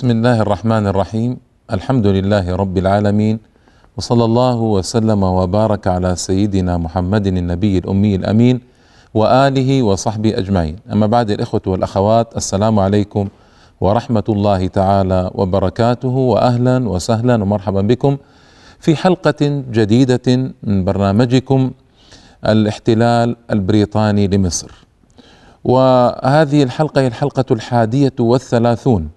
بسم الله الرحمن الرحيم الحمد لله رب العالمين وصلى الله وسلم وبارك على سيدنا محمد النبي الامي الامين واله وصحبه اجمعين اما بعد الاخوه والاخوات السلام عليكم ورحمه الله تعالى وبركاته واهلا وسهلا ومرحبا بكم في حلقه جديده من برنامجكم الاحتلال البريطاني لمصر وهذه الحلقه هي الحلقه الحاديه والثلاثون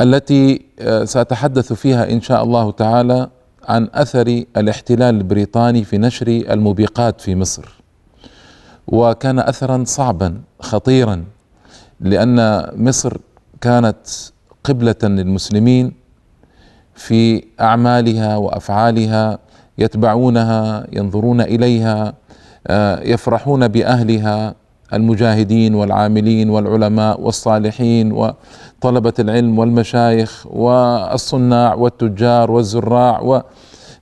التي آه، ساتحدث فيها ان شاء الله تعالى عن اثر الاحتلال البريطاني في نشر الموبقات في مصر وكان اثرا صعبا خطيرا لان مصر كانت قبله للمسلمين في اعمالها وافعالها يتبعونها ينظرون اليها آه، يفرحون باهلها المجاهدين والعاملين والعلماء والصالحين و طلبة العلم والمشايخ والصناع والتجار والزراع و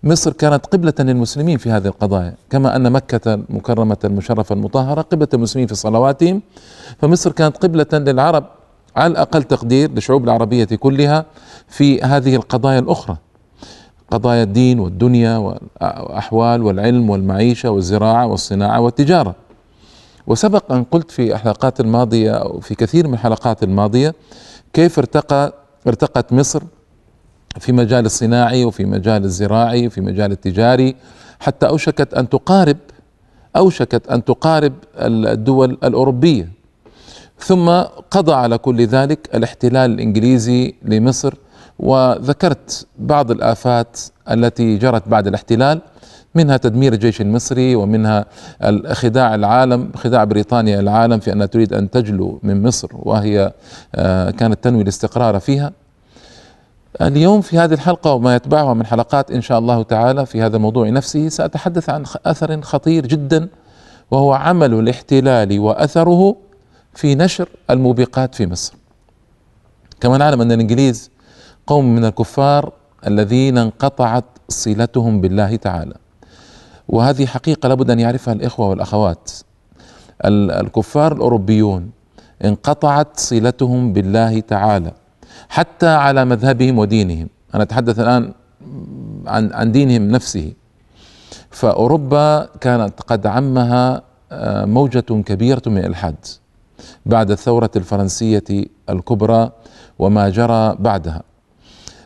مصر كانت قبلة للمسلمين في هذه القضايا كما أن مكة المكرمة المشرفة المطهرة قبلة المسلمين في صلواتهم فمصر كانت قبلة للعرب على الأقل تقدير للشعوب العربية كلها في هذه القضايا الأخرى قضايا الدين والدنيا والأحوال والعلم والمعيشة والزراعة والصناعة والتجارة وسبق أن قلت في الحلقات الماضية أو في كثير من الحلقات الماضية كيف ارتقى ارتقت مصر في مجال الصناعي وفي مجال الزراعي وفي مجال التجاري حتى أوشكت أن تقارب أوشكت أن تقارب الدول الأوروبية ثم قضى على كل ذلك الاحتلال الإنجليزي لمصر وذكرت بعض الآفات التي جرت بعد الاحتلال منها تدمير الجيش المصري ومنها خداع العالم خداع بريطانيا العالم في أنها تريد أن تجلو من مصر وهي آه، كانت تنوي الاستقرار فيها اليوم في هذه الحلقة وما يتبعها من حلقات إن شاء الله تعالى في هذا الموضوع نفسه سأتحدث عن أثر خطير جدا وهو عمل الاحتلال وأثره في نشر الموبقات في مصر كما نعلم أن الإنجليز قوم من الكفار الذين انقطعت صلتهم بالله تعالى وهذه حقيقة لابد أن يعرفها الإخوة والأخوات الكفار الأوروبيون انقطعت صلتهم بالله تعالى حتى على مذهبهم ودينهم أنا أتحدث الآن عن, عن دينهم نفسه فأوروبا كانت قد عمها آه، موجة كبيرة من الإلحاد بعد الثورة الفرنسية الكبرى وما جرى بعدها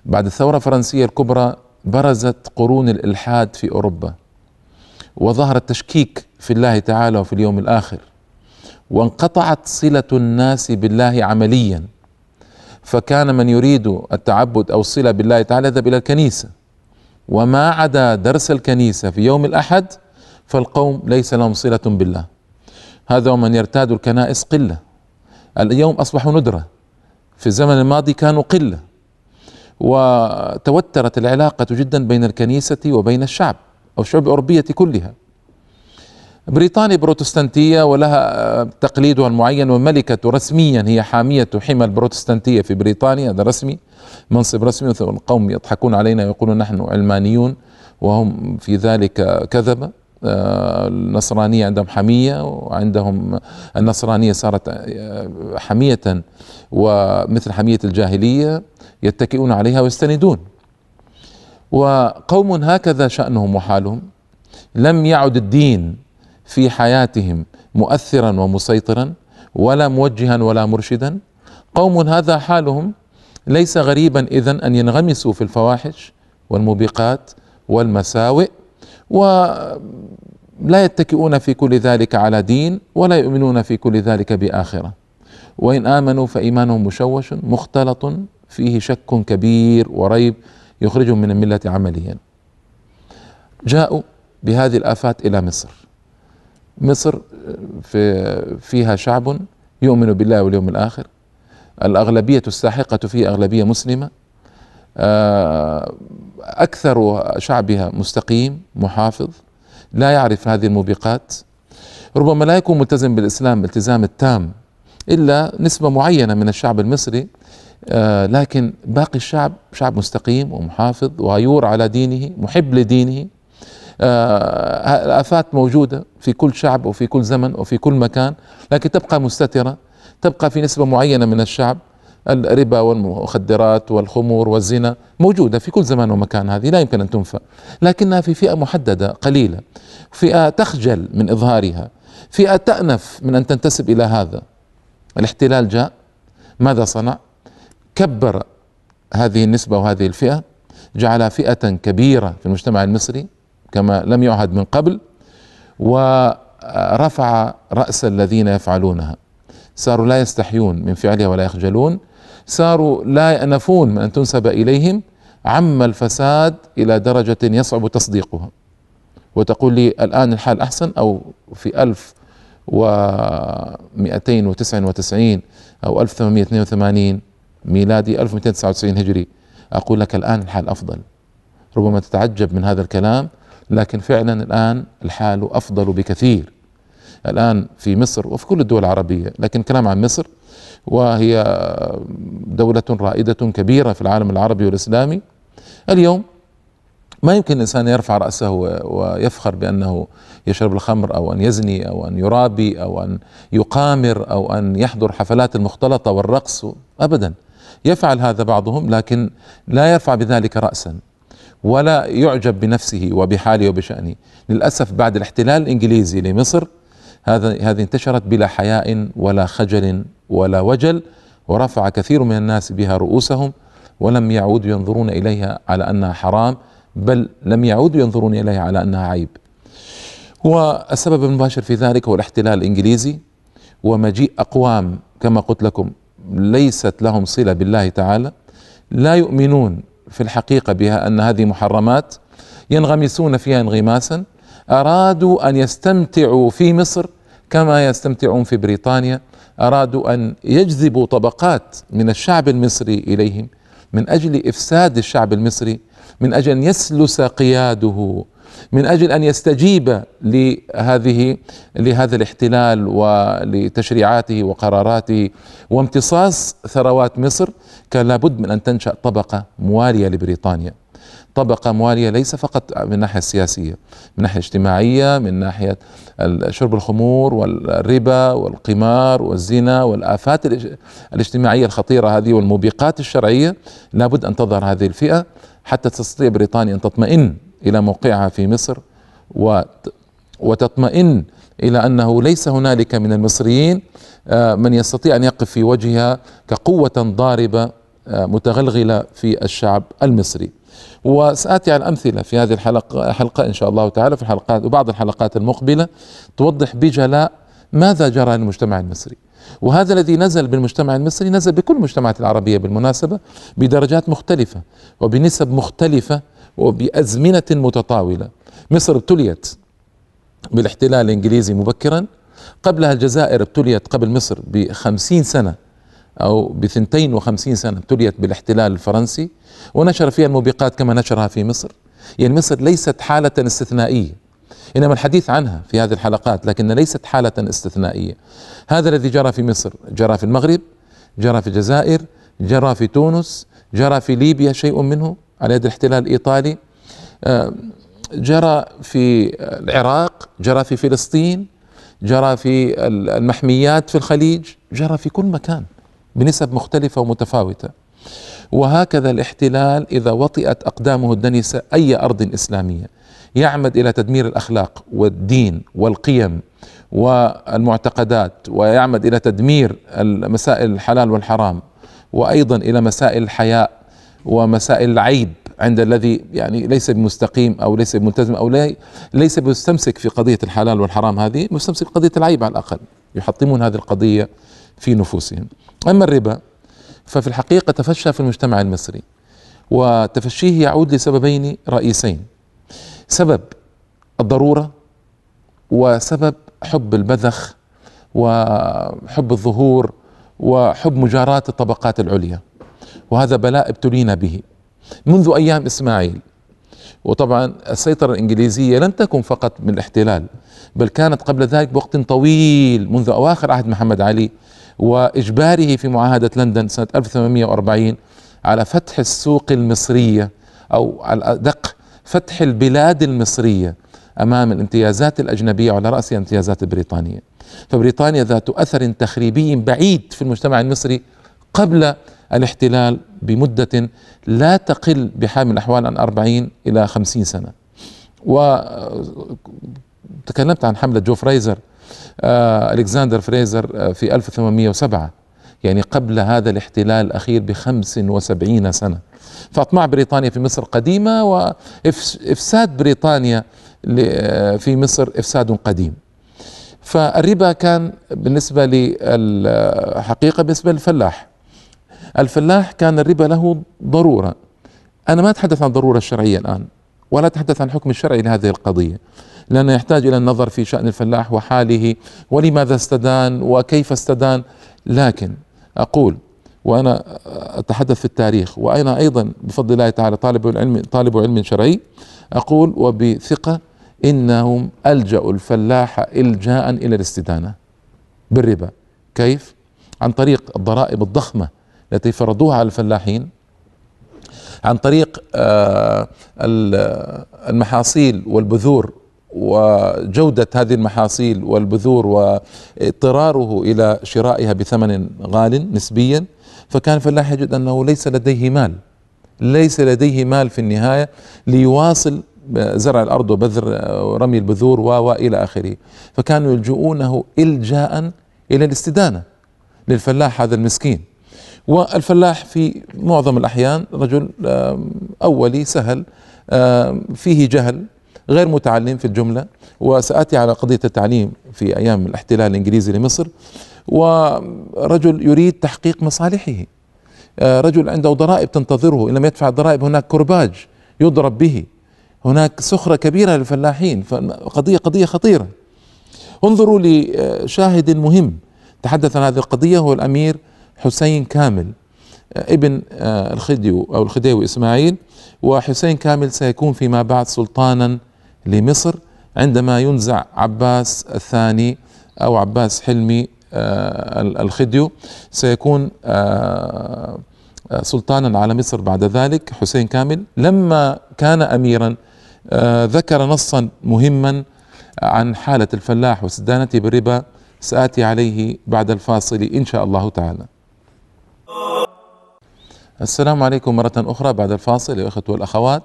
بعد الثورة الفرنسية الكبرى برزت قرون الإلحاد في أوروبا وظهر التشكيك في الله تعالى وفي اليوم الاخر وانقطعت صله الناس بالله عمليا فكان من يريد التعبد او الصله بالله تعالى يذهب الى الكنيسه وما عدا درس الكنيسه في يوم الاحد فالقوم ليس لهم صله بالله هذا ومن يرتاد الكنائس قله اليوم اصبحوا ندره في الزمن الماضي كانوا قله وتوترت العلاقه جدا بين الكنيسه وبين الشعب أو الشعوب الأوروبية كلها بريطانيا بروتستانتية ولها آه، تقليدها المعين والملكة رسميا هي حامية حمى البروتستانتية في بريطانيا هذا رسمي منصب رسمي والقوم يضحكون علينا ويقولون نحن علمانيون وهم في ذلك كذبة آه، النصرانية عندهم حمية وعندهم النصرانية صارت آه، حمية ومثل حمية الجاهلية يتكئون عليها ويستندون وقوم هكذا شأنهم وحالهم لم يعد الدين في حياتهم مؤثرا ومسيطرا ولا موجها ولا مرشدا قوم هذا حالهم ليس غريبا اذا ان ينغمسوا في الفواحش والموبقات والمساوئ ولا يتكئون في كل ذلك على دين ولا يؤمنون في كل ذلك باخره وان امنوا فايمانهم مشوش مختلط فيه شك كبير وريب يخرجهم من الملة عمليا جاءوا بهذه الآفات إلى مصر مصر آه، في فيها شعب يؤمن بالله واليوم الآخر الأغلبية الساحقة فيه أغلبية مسلمة آه، أكثر شعبها مستقيم محافظ لا يعرف هذه الموبقات ربما لا يكون ملتزم بالإسلام التزام التام إلا نسبة معينة من الشعب المصري آه، لكن باقي الشعب شعب مستقيم ومحافظ وغيور على دينه محب لدينه آه، الآفات موجودة في كل شعب وفي كل زمن وفي كل مكان لكن تبقى مستترة تبقى في نسبة معينة من الشعب الربا والمخدرات والخمور والزنا موجودة في كل زمان ومكان هذه لا يمكن أن تنفى لكنها في فئة محددة قليلة فئة تخجل من إظهارها فئة تأنف من أن تنتسب إلى هذا الاحتلال جاء ماذا صنع كبر هذه النسبة وهذه الفئة جعلها فئة كبيرة في المجتمع المصري كما لم يعهد من قبل ورفع رأس الذين يفعلونها صاروا لا يستحيون من فعلها ولا يخجلون صاروا لا يأنفون من أن تنسب إليهم عم الفساد إلى درجة يصعب تصديقها وتقول لي الآن الحال أحسن أو في ألف ومئتين وتسعين وتسعين أو ألف ثمانية وثمانين ميلادي 1299 هجري أقول لك الآن الحال أفضل ربما تتعجب من هذا الكلام لكن فعلا الآن الحال أفضل بكثير الآن في مصر وفي كل الدول العربية لكن كلام عن مصر وهي دولة رائدة كبيرة في العالم العربي والإسلامي اليوم ما يمكن الإنسان يرفع رأسه ويفخر بأنه يشرب الخمر أو أن يزني أو أن يرابي أو أن يقامر أو أن يحضر حفلات المختلطة والرقص أبدا يفعل هذا بعضهم لكن لا يرفع بذلك رأسا ولا يعجب بنفسه وبحاله وبشأنه للأسف بعد الاحتلال الإنجليزي لمصر هذا هذه انتشرت بلا حياء ولا خجل ولا وجل ورفع كثير من الناس بها رؤوسهم ولم يعودوا ينظرون إليها على أنها حرام بل لم يعودوا ينظرون إليها على أنها عيب والسبب المباشر في ذلك هو الاحتلال الإنجليزي ومجيء أقوام كما قلت لكم ليست لهم صله بالله تعالى لا يؤمنون في الحقيقه بها ان هذه محرمات ينغمسون فيها انغماسا ارادوا ان يستمتعوا في مصر كما يستمتعون في بريطانيا ارادوا ان يجذبوا طبقات من الشعب المصري اليهم من اجل افساد الشعب المصري من اجل ان يسلس قياده من اجل ان يستجيب لهذه لهذا الاحتلال ولتشريعاته وقراراته وامتصاص ثروات مصر كان لابد من ان تنشا طبقه مواليه لبريطانيا طبقة موالية ليس فقط من الناحية السياسية من ناحية اجتماعية من ناحية شرب الخمور والربا والقمار والزنا والآفات الاجتماعية الخطيرة هذه والموبقات الشرعية لابد أن تظهر هذه الفئة حتى تستطيع بريطانيا أن تطمئن الى موقعها في مصر وتطمئن الى انه ليس هنالك من المصريين آه، من يستطيع ان يقف في وجهها كقوه ضاربه آه، متغلغله في الشعب المصري. وساتي على الامثله في هذه الحلقه حلقه ان شاء الله تعالى في الحلقات وبعض الحلقات المقبله توضح بجلاء ماذا جرى للمجتمع المصري. وهذا الذي نزل بالمجتمع المصري نزل بكل المجتمعات العربيه بالمناسبه بدرجات مختلفه وبنسب مختلفه وبأزمنة متطاولة مصر ابتليت بالاحتلال الإنجليزي مبكرا قبلها الجزائر ابتليت قبل مصر بخمسين سنة أو بثنتين وخمسين سنة ابتليت بالاحتلال الفرنسي ونشر فيها الموبقات كما نشرها في مصر يعني مصر ليست حالة استثنائية إنما الحديث عنها في هذه الحلقات لكن ليست حالة استثنائية هذا الذي جرى في مصر جرى في المغرب جرى في الجزائر جرى في تونس جرى في ليبيا شيء منه على يد الاحتلال الايطالي آه، جرى في العراق جرى في فلسطين جرى في المحميات في الخليج جرى في كل مكان بنسب مختلفة ومتفاوتة وهكذا الاحتلال إذا وطئت أقدامه الدنيسه أي أرض إسلامية يعمد إلى تدمير الأخلاق والدين والقيم والمعتقدات ويعمد إلى تدمير مسائل الحلال والحرام وأيضا إلى مسائل الحياء ومسائل العيب عند الذي يعني ليس بمستقيم او ليس بملتزم او لي ليس بمستمسك في قضيه الحلال والحرام هذه مستمسك بقضيه العيب على الاقل يحطمون هذه القضيه في نفوسهم اما الربا ففي الحقيقه تفشى في المجتمع المصري وتفشيه يعود لسببين رئيسين سبب الضروره وسبب حب البذخ وحب الظهور وحب مجاراة الطبقات العليا وهذا بلاء ابتلينا به منذ ايام اسماعيل وطبعا السيطرة الإنجليزية لم تكن فقط من الاحتلال بل كانت قبل ذلك بوقت طويل منذ أواخر عهد محمد علي وإجباره في معاهدة لندن سنة 1840 على فتح السوق المصرية أو على الأدق فتح البلاد المصرية أمام الامتيازات الأجنبية على رأسها الامتيازات البريطانية فبريطانيا ذات أثر تخريبي بعيد في المجتمع المصري قبل الاحتلال بمدة لا تقل بحال من الأحوال عن 40 إلى 50 سنة وتكلمت آه، عن حملة جو فريزر آه، ألكساندر فريزر آه، في 1807 يعني قبل هذا الاحتلال الأخير ب 75 سنة فأطماع بريطانيا في مصر قديمة وإفساد بريطانيا في مصر إفساد قديم فالربا كان بالنسبة للحقيقة بالنسبة للفلاح الفلاح كان الربا له ضروره انا ما اتحدث عن الضروره الشرعيه الان ولا اتحدث عن الحكم الشرعي لهذه القضيه لانه يحتاج الى النظر في شان الفلاح وحاله ولماذا استدان وكيف استدان لكن اقول وانا اتحدث في التاريخ وانا ايضا بفضل الله تعالى طالب علم, طالب علم شرعي اقول وبثقه انهم الجاوا الفلاح الجاء الى الاستدانه بالربا كيف؟ عن طريق الضرائب الضخمه التي فرضوها على الفلاحين عن طريق آه، المحاصيل والبذور وجودة هذه المحاصيل والبذور واضطراره إلى شرائها بثمن غال نسبيا فكان الفلاح يجد أنه ليس لديه مال ليس لديه مال في النهاية ليواصل آه، زرع الأرض وبذر آه، ورمي البذور وإلى آخره فكانوا يلجؤونه إلجاء إلى الاستدانة للفلاح هذا المسكين والفلاح في معظم الأحيان رجل أولي سهل فيه جهل غير متعلم في الجملة وسأتي على قضية التعليم في أيام الاحتلال الإنجليزي لمصر ورجل يريد تحقيق مصالحه آه، رجل عنده ضرائب تنتظره إن لم يدفع الضرائب هناك كرباج يضرب به هناك سخرة كبيرة للفلاحين فقضية قضية خطيرة انظروا لشاهد مهم تحدث عن هذه القضية هو الأمير حسين كامل آه، ابن آه، الخديو أو الخديوي إسماعيل وحسين كامل سيكون فيما بعد سلطانا لمصر عندما ينزع عباس الثاني أو عباس حلمي آه، الخديو سيكون سلطانا على مصر بعد ذلك حسين كامل لما كان أميرا ذكر نصا مهما عن حالة الفلاح وسدانته بالربا سآتي عليه بعد الفاصل إن شاء الله تعالى السلام عليكم مرة أخرى بعد الفاصل يا أخوة والأخوات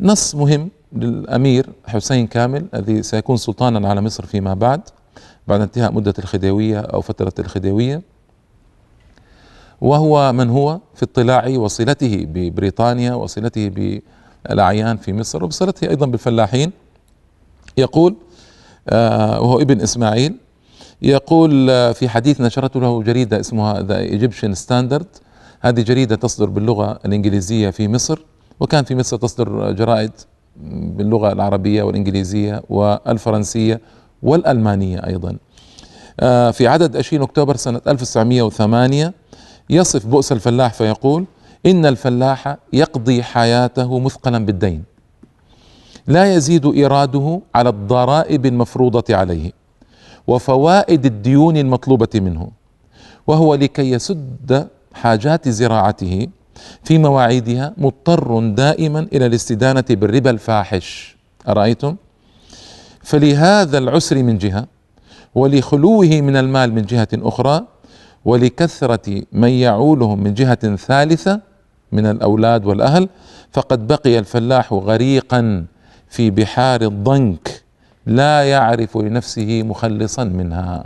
نص مهم للأمير حسين كامل الذي سيكون سلطانا على مصر فيما بعد بعد انتهاء مدة الخديوية أو فترة الخديوية وهو من هو في اطلاع وصلته ببريطانيا وصلته بالأعيان في مصر وصلته أيضا بالفلاحين يقول آه، وهو ابن إسماعيل يقول آه، في حديث نشرته له جريدة اسمها ذا ايجيبشن ستاندرد هذه جريدة تصدر باللغة الإنجليزية في مصر وكان في مصر تصدر جرائد باللغة العربية والإنجليزية والفرنسية والألمانية أيضا آه، في عدد 20 أكتوبر سنة 1908 يصف بؤس الفلاح فيقول إن الفلاح يقضي حياته مثقلا بالدين لا يزيد إيراده على الضرائب المفروضة عليه وفوائد الديون المطلوبة منه وهو لكي يسد حاجات زراعته في مواعيدها مضطر دائما إلى الاستدانة بالربا الفاحش أرأيتم؟ فلهذا العسر من جهة ولخلوه من المال من جهة أخرى ولكثرة من يعولهم من جهة ثالثة من الأولاد والأهل فقد بقي الفلاح غريقا في بحار الضنك لا يعرف لنفسه مخلصا منها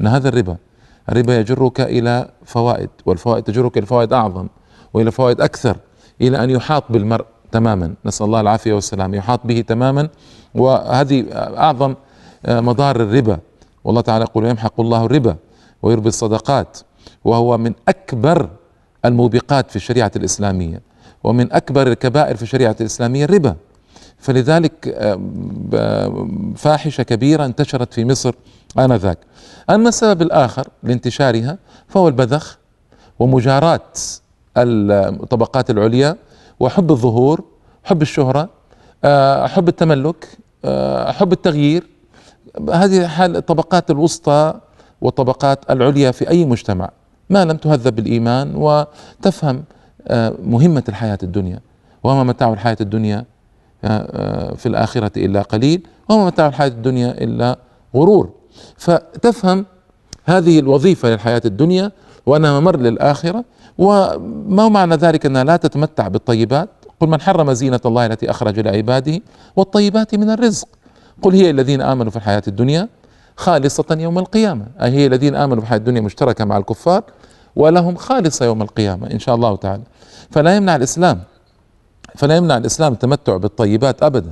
ان هذا الربا الربا يجرك الى فوائد والفوائد تجرك الى فوائد اعظم والى فوائد اكثر الى ان يحاط بالمرء تماما نسال الله العافيه والسلام يحاط به تماما وهذه اعظم مضار الربا والله تعالى يقول يمحق الله الربا ويربي الصدقات وهو من اكبر الموبقات في الشريعه الاسلاميه ومن اكبر الكبائر في الشريعه الاسلاميه الربا فلذلك آه، فاحشة كبيرة انتشرت في مصر آنذاك أما السبب الآخر لانتشارها فهو البذخ ومجاراة الطبقات العليا وحب الظهور حب الشهرة آه، حب التملك آه، حب التغيير هذه حال الطبقات الوسطى والطبقات العليا في أي مجتمع ما لم تهذب بالإيمان وتفهم مهمة الحياة الدنيا وما متاع الحياة الدنيا آه، في الآخرة إلا قليل وما متاع الحياة الدنيا إلا غرور فتفهم هذه الوظيفة للحياة الدنيا وأنها ممر للآخرة وما معنى ذلك أنها لا تتمتع بالطيبات قل من حرم زينة الله التي أخرج لعباده والطيبات من الرزق قل هي الذين آمنوا في الحياة الدنيا خالصة يوم القيامة أي هي الذين آمنوا في الحياة الدنيا مشتركة مع الكفار ولهم خالصة يوم القيامة إن شاء الله تعالى فلا يمنع الإسلام فلا يمنع الإسلام التمتع بالطيبات أبدا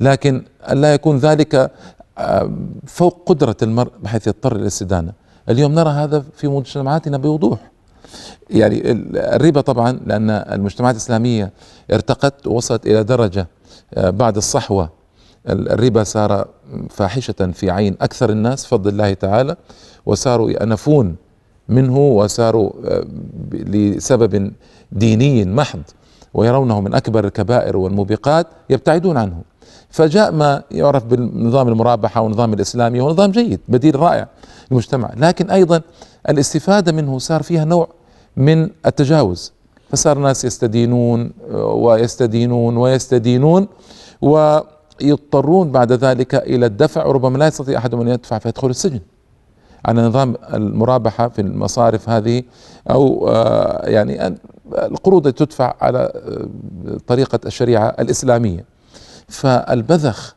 لكن لا يكون ذلك آه، فوق قدرة المرء بحيث يضطر للاستدانة اليوم نرى هذا في مجتمعاتنا بوضوح يعني الربا طبعا لأن المجتمعات الإسلامية ارتقت ووصلت إلى درجة آه، بعد الصحوة الربا صار فاحشة في عين أكثر الناس فضل الله تعالى وصاروا يأنفون منه وصاروا آه، لسبب ديني محض ويرونه من أكبر الكبائر والموبقات يبتعدون عنه فجاء ما يعرف بالنظام المرابحة والنظام الإسلامي هو نظام جيد بديل رائع للمجتمع لكن أيضا الاستفادة منه صار فيها نوع من التجاوز فصار الناس يستدينون آه، ويستدينون ويستدينون ويضطرون بعد ذلك إلى الدفع وربما لا يستطيع أحدهم أن يدفع فيدخل السجن على نظام المرابحة في المصارف هذه أو آه، يعني القروض تدفع على آه، طريقة الشريعة الإسلامية فالبذخ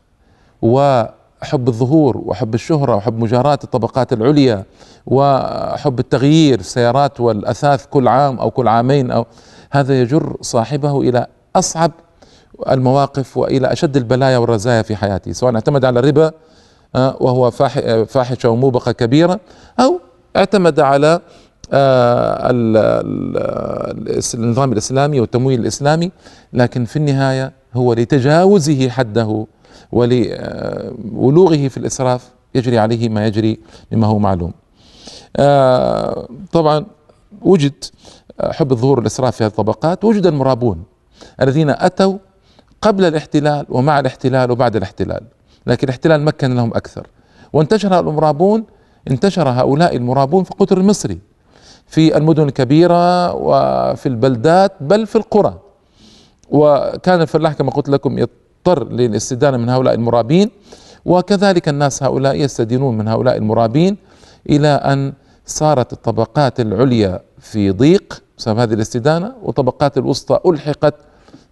وحب الظهور وحب الشهرة وحب مجاراة الطبقات العليا وحب التغيير السيارات والأثاث كل عام أو كل عامين أو هذا يجر صاحبه إلى أصعب المواقف والى اشد البلايا والرزايا في حياته سواء اعتمد على الربا آه، وهو آه، فاحشة وموبقة كبيرة أو اعتمد على آه، النظام الإسلامي والتمويل الإسلامي لكن في النهاية هو لتجاوزه حده ولولوغه في الإسراف يجري عليه ما يجري مما هو معلوم طبعا وجد حب الظهور الإسراف في هذه الطبقات وجد المرابون الذين أتوا قبل الاحتلال ومع الاحتلال وبعد الاحتلال لكن الاحتلال مكن لهم أكثر وانتشر المرابون انتشر هؤلاء المرابون في القطر المصري في المدن الكبيرة وفي البلدات بل في القرى وكان الفلاح كما قلت لكم يضطر للاستدانة من هؤلاء المرابين وكذلك الناس هؤلاء يستدينون من هؤلاء المرابين إلى أن صارت الطبقات العليا في ضيق بسبب هذه الاستدانة وطبقات الوسطى ألحقت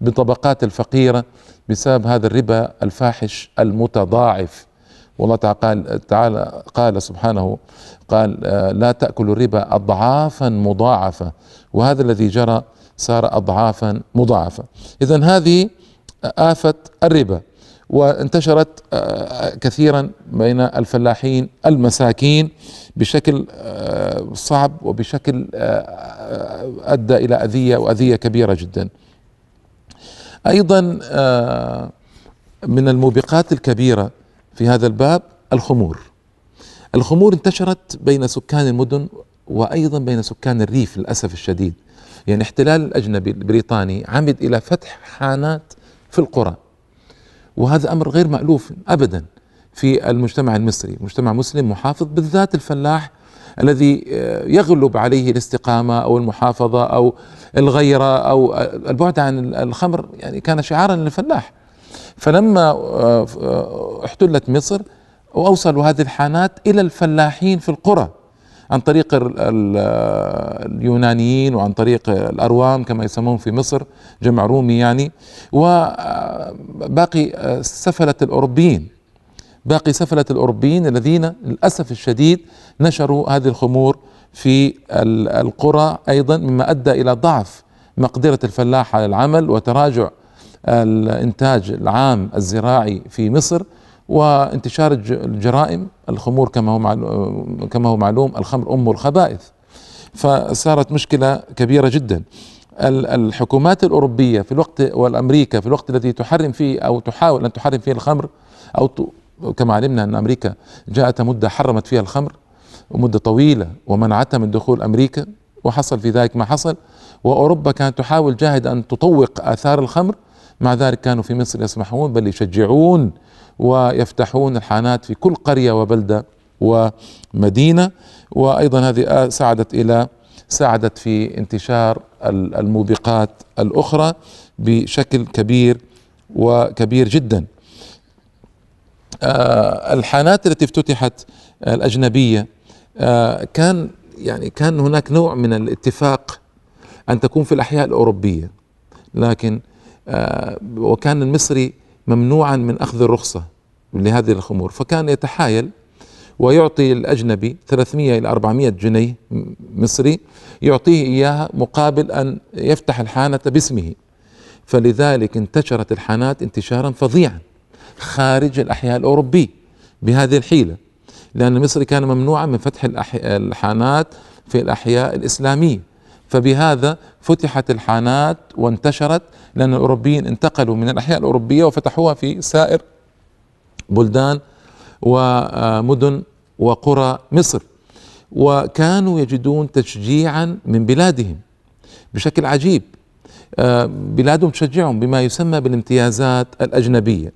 بطبقات الفقيرة بسبب هذا الربا الفاحش المتضاعف والله تعالى, تعالى قال سبحانه قال آه، لا تأكلوا الربا أضعافا مضاعفة وهذا الذي جرى صار أضعافا مضاعفة إذا هذه آفة الربا وانتشرت آه، كثيرا بين الفلاحين المساكين بشكل آه، صعب وبشكل ادى الى اذيه واذيه كبيره جدا. ايضا آه، من الموبقات الكبيره في هذا الباب الخمور الخمور انتشرت بين سكان المدن وايضا بين سكان الريف للاسف الشديد يعني احتلال الاجنبي البريطاني عمد الى فتح حانات في القرى وهذا امر غير مالوف ابدا في المجتمع المصري مجتمع مسلم محافظ بالذات الفلاح الذي آه، يغلب عليه الاستقامه او المحافظه او الغيره او آه، البعد عن الخمر يعني كان شعارا للفلاح فلما آه، احتلت مصر واوصلوا هذه الحانات الى الفلاحين في القرى عن طريق اليونانيين وعن طريق الأروام كما يسمون في مصر جمع رومي يعني وباقي سفلة الأوروبيين باقي سفلة الأوروبيين الذين للأسف الشديد نشروا هذه الخمور في القرى أيضا مما أدى إلى ضعف مقدرة الفلاح على العمل وتراجع الإنتاج العام الزراعي في مصر وانتشار الجرائم الخمور كما هو معلوم كما هو معلوم الخمر أم الخبائث فصارت مشكلة كبيرة جدا الحكومات الأوروبية في الوقت والأمريكا في الوقت الذي تحرم فيه أو تحاول أن تحرم فيه الخمر أو كما علمنا أن أمريكا جاءت مدة حرمت فيها الخمر ومدة طويلة ومنعتها من دخول أمريكا وحصل في ذلك ما حصل وأوروبا كانت تحاول جاهد أن تطوق آثار الخمر مع ذلك كانوا في مصر يسمحون بل يشجعون ويفتحون الحانات في كل قرية وبلدة ومدينة وأيضا هذه ساعدت إلى ساعدت في انتشار الموبقات الأخرى بشكل كبير وكبير جدا آه، الحانات التي افتتحت آه، الأجنبية آه، كان يعني كان هناك نوع من الاتفاق أن تكون في الأحياء الأوروبية لكن وكان المصري ممنوعا من أخذ الرخصة لهذه الخمور فكان يتحايل ويعطي الأجنبي 300 إلى 400 جنيه مصري يعطيه إياها مقابل أن يفتح الحانة باسمه فلذلك انتشرت الحانات انتشارا فظيعا خارج الأحياء الأوروبي بهذه الحيلة لأن مصر كان ممنوعا من فتح الحانات في الأحياء الإسلامية فبهذا فتحت الحانات وانتشرت لأن الأوروبيين انتقلوا من الأحياء الأوروبية وفتحوها في سائر بلدان ومدن وقرى مصر وكانوا يجدون تشجيعا من بلادهم بشكل عجيب آه، بلادهم تشجعهم بما يسمى بالامتيازات الأجنبية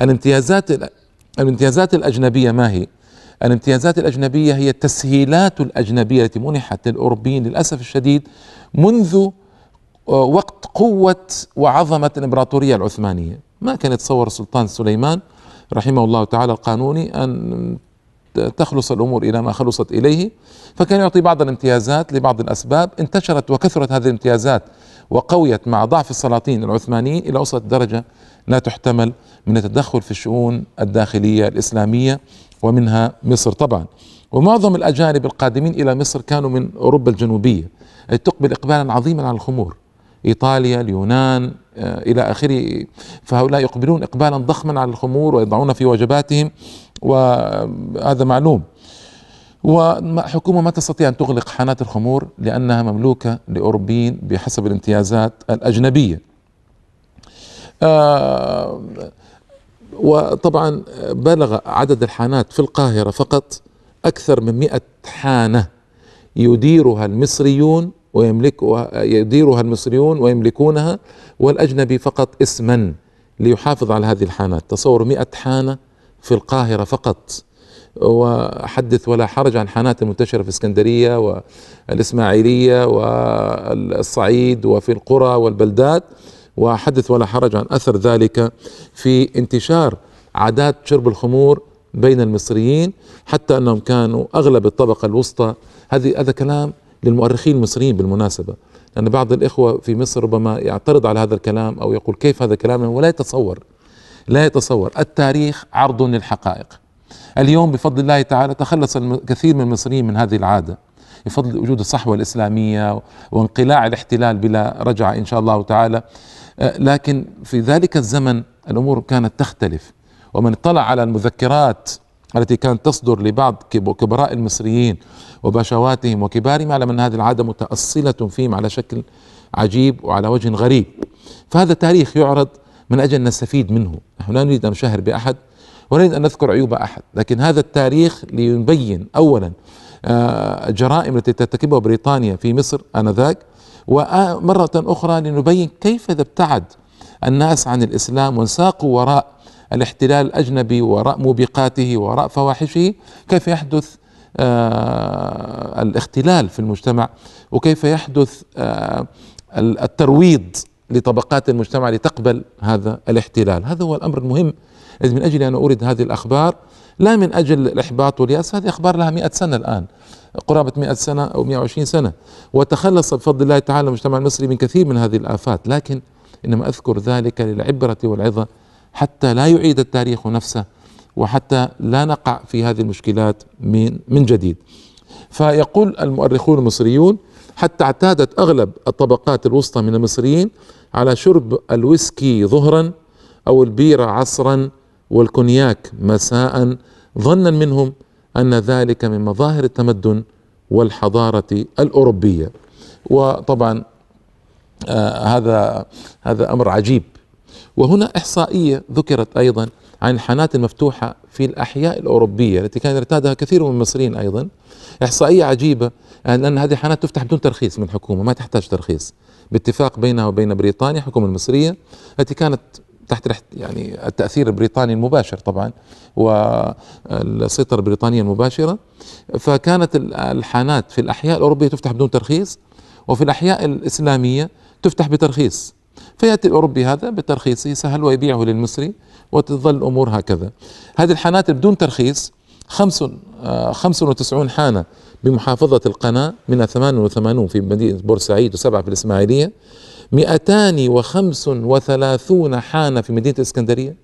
الامتيازات الامتيازات الأجنبية ما هي؟ الامتيازات الأجنبية هي التسهيلات الأجنبية التي منحت للأوروبيين للأسف الشديد منذ آه، وقت قوة وعظمة الإمبراطورية العثمانية ما كان يتصور السلطان سليمان رحمه الله تعالى القانوني أن تخلص الأمور إلى ما خلصت إليه فكان يعطي بعض الامتيازات لبعض الأسباب انتشرت وكثرت هذه الامتيازات وقويت مع ضعف السلاطين العثمانيين إلى وصلت درجة لا تحتمل من التدخل في الشؤون الداخلية الإسلامية ومنها مصر طبعا ومعظم الأجانب القادمين إلى مصر كانوا من أوروبا الجنوبية تقبل إقبالا عظيما على الخمور إيطاليا اليونان آه، إلى آخره فهؤلاء يقبلون إقبالا ضخما على الخمور ويضعون في وجباتهم وهذا معلوم وحكومة ما تستطيع أن تغلق حانات الخمور لأنها مملوكة لأوروبيين بحسب الامتيازات الأجنبية آه وطبعا بلغ عدد الحانات في القاهرة فقط أكثر من 100 حانة يديرها المصريون ويملكها يديرها المصريون ويملكونها والأجنبي فقط اسما ليحافظ على هذه الحانات تصور 100 حانة في القاهرة فقط وأحدث ولا حرج عن حانات المنتشرة في اسكندرية والإسماعيلية والصعيد وفي القرى والبلدات وأحدث ولا حرج عن أثر ذلك في انتشار عادات شرب الخمور بين المصريين حتى أنهم كانوا أغلب الطبقة الوسطى هذه هذا كلام للمؤرخين المصريين بالمناسبة لأن بعض الإخوة في مصر ربما يعترض على هذا الكلام أو يقول كيف هذا كلام ولا يتصور لا يتصور التاريخ عرض للحقائق اليوم بفضل الله تعالى تخلص الكثير من المصريين من هذه العادة بفضل وجود الصحوة الإسلامية وانقلاع الاحتلال بلا رجعة إن شاء الله تعالى لكن في ذلك الزمن الأمور كانت تختلف ومن اطلع على المذكرات التي كانت تصدر لبعض كبراء المصريين وباشواتهم وكبارهم على أن هذه العادة متأصلة فيهم على شكل عجيب وعلى وجه غريب فهذا تاريخ يعرض من أجل نستفيد منه نحن لا نريد أن نشهر بأحد ولن أن نذكر عيوب أحد لكن هذا التاريخ ليبين أولا آه، الجرائم التي ترتكبها بريطانيا في مصر آنذاك ومرة أخرى لنبين كيف إذا ابتعد الناس عن الإسلام وانساقوا وراء الاحتلال الأجنبي وراء موبقاته وراء فواحشه كيف يحدث آه، الاختلال في المجتمع وكيف يحدث آه، الترويض لطبقات المجتمع لتقبل هذا الاحتلال هذا هو الأمر المهم إذ من أجل أن أورد هذه الأخبار لا من أجل الإحباط واليأس هذه أخبار لها مئة سنة الآن قرابة 100 سنة أو 120 سنة وتخلص بفضل الله تعالى المجتمع المصري من كثير من هذه الآفات لكن إنما أذكر ذلك للعبرة والعظة حتى لا يعيد التاريخ نفسه وحتى لا نقع في هذه المشكلات من من جديد فيقول المؤرخون المصريون حتى اعتادت أغلب الطبقات الوسطى من المصريين على شرب الويسكي ظهرا أو البيرة عصرا والكونياك مساء ظنا منهم ان ذلك من مظاهر التمدن والحضاره الاوروبيه وطبعا آه هذا هذا امر عجيب وهنا احصائيه ذكرت ايضا عن الحانات المفتوحه في الاحياء الاوروبيه التي كان يرتادها كثير من المصريين ايضا احصائيه عجيبه ان هذه الحانات تفتح بدون ترخيص من الحكومه ما تحتاج ترخيص باتفاق بينها وبين بريطانيا الحكومه المصريه التي كانت تحت ريحه يعني التاثير البريطاني المباشر طبعا والسيطره البريطانيه المباشره فكانت الحانات في الاحياء الاوروبيه تفتح بدون ترخيص وفي الاحياء الاسلاميه تفتح بترخيص فياتي الاوروبي هذا بترخيصه سهل ويبيعه للمصري وتظل الامور هكذا هذه الحانات بدون ترخيص خمس 95 آه، حانة بمحافظة القناة ثمان 88 في مدينة بورسعيد وسبعة في الإسماعيلية 235 وخمس وثلاثون حانة في مدينة الإسكندرية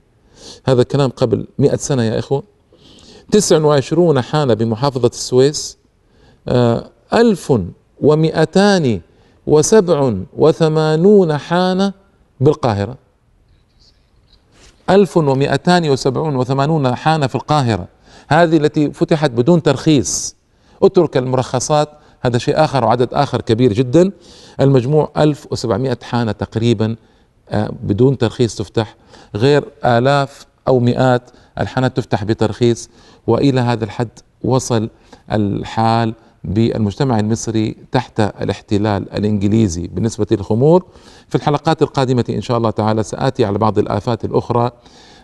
هذا الكلام قبل مئة سنة يا إخوة 29 حانة بمحافظة السويس آه، ألف ومئتان وسبع وثمانون حانة بالقاهرة ألف ومئتان وسبعون وثمانون حانة في القاهرة هذه التي فتحت بدون ترخيص اترك المرخصات هذا شيء آخر وعدد آخر كبير جدا المجموع 1700 حانة تقريبا آه، بدون ترخيص تفتح غير آلاف أو مئات الحانات تفتح بترخيص وإلى هذا الحد وصل الحال بالمجتمع المصري تحت الاحتلال الانجليزي بالنسبه للخمور في الحلقات القادمه ان شاء الله تعالى ساتي على بعض الافات الاخرى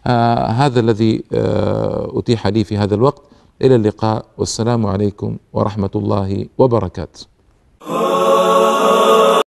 آه هذا الذي آه اتيح لي في هذا الوقت الى اللقاء والسلام عليكم ورحمه الله وبركاته